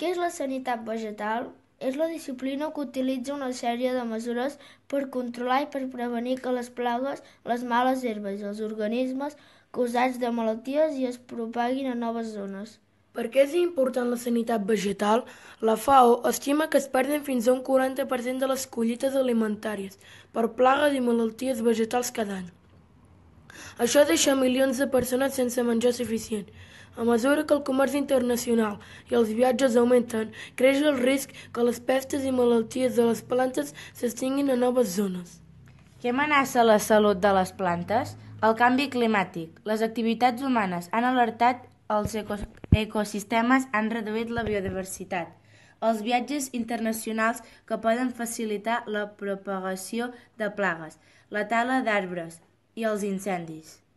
Què és la sanitat vegetal? És la disciplina que utilitza una sèrie de mesures per controlar i per prevenir que les plagues, les males herbes i els organismes causats de malalties i es propaguin a noves zones. Per què és important la sanitat vegetal? La FAO estima que es perden fins a un 40% de les collites alimentàries per plagues i malalties vegetals cada any. Això deixa milions de persones sense menjar suficient. A mesura que el comerç internacional i els viatges augmenten, creix el risc que les pestes i malalties de les plantes s'estinguin a noves zones. Què amenaça la salut de les plantes? El canvi climàtic. Les activitats humanes han alertat els ecosistemes han reduït la biodiversitat. Els viatges internacionals que poden facilitar la propagació de plagues, la tala d'arbres, e aos incêndios.